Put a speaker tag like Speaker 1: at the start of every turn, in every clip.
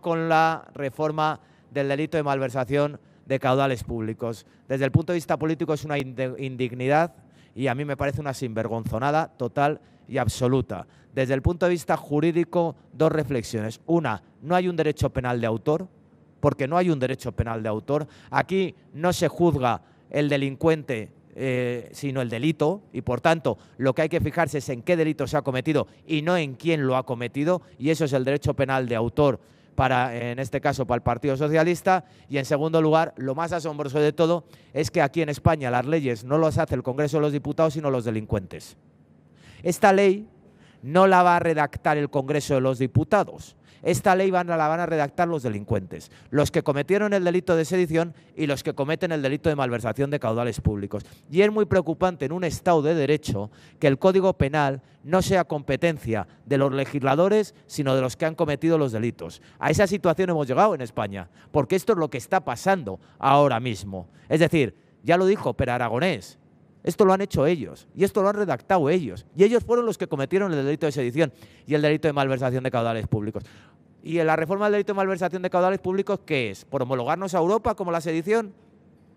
Speaker 1: con la reforma del delito de malversación de caudales públicos. Desde el punto de vista político es una indignidad y a mí me parece una sinvergonzonada total y absoluta. Desde el punto de vista jurídico, dos reflexiones. Una, no hay un derecho penal de autor, porque no hay un derecho penal de autor. Aquí no se juzga el delincuente eh, sino el delito, y por tanto lo que hay que fijarse es en qué delito se ha cometido y no en quién lo ha cometido, y eso es el derecho penal de autor para, en este caso, para el Partido Socialista. Y en segundo lugar, lo más asombroso de todo es que aquí en España las leyes no las hace el Congreso de los Diputados, sino los delincuentes. Esta ley no la va a redactar el Congreso de los Diputados. Esta ley la van a redactar los delincuentes, los que cometieron el delito de sedición y los que cometen el delito de malversación de caudales públicos. Y es muy preocupante en un Estado de Derecho que el Código Penal no sea competencia de los legisladores, sino de los que han cometido los delitos. A esa situación hemos llegado en España, porque esto es lo que está pasando ahora mismo. Es decir, ya lo dijo Per Aragonés, esto lo han hecho ellos y esto lo han redactado ellos. Y ellos fueron los que cometieron el delito de sedición y el delito de malversación de caudales públicos. ¿Y en la reforma del delito de malversación de caudales públicos qué es? ¿Por homologarnos a Europa como la sedición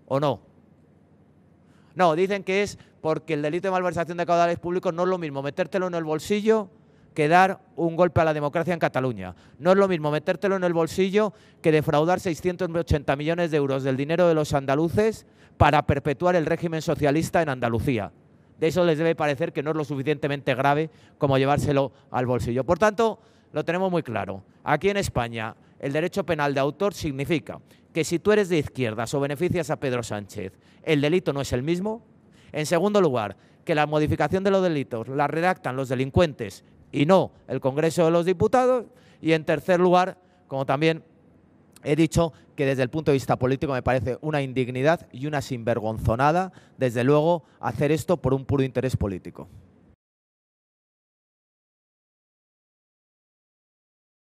Speaker 1: o no? No, dicen que es porque el delito de malversación de caudales públicos no es lo mismo metértelo en el bolsillo que dar un golpe a la democracia en Cataluña. No es lo mismo metértelo en el bolsillo que defraudar 680 millones de euros del dinero de los andaluces para perpetuar el régimen socialista en Andalucía. De eso les debe parecer que no es lo suficientemente grave como llevárselo al bolsillo. Por tanto, lo tenemos muy claro. Aquí en España, el derecho penal de autor significa que si tú eres de izquierdas o beneficias a Pedro Sánchez, el delito no es el mismo. En segundo lugar, que la modificación de los delitos la redactan los delincuentes y no el Congreso de los Diputados. Y en tercer lugar, como también he dicho, que desde el punto de vista político me parece una indignidad y una sinvergonzonada, desde luego, hacer esto por un puro interés político.